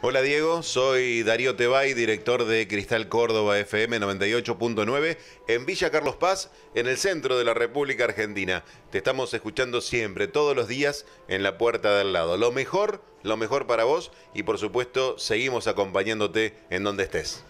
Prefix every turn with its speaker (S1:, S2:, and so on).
S1: Hola Diego, soy Darío Tebay, director de Cristal Córdoba FM 98.9 en Villa Carlos Paz, en el centro de la República Argentina. Te estamos escuchando siempre, todos los días, en la puerta del lado. Lo mejor, lo mejor para vos y por supuesto seguimos acompañándote en donde estés.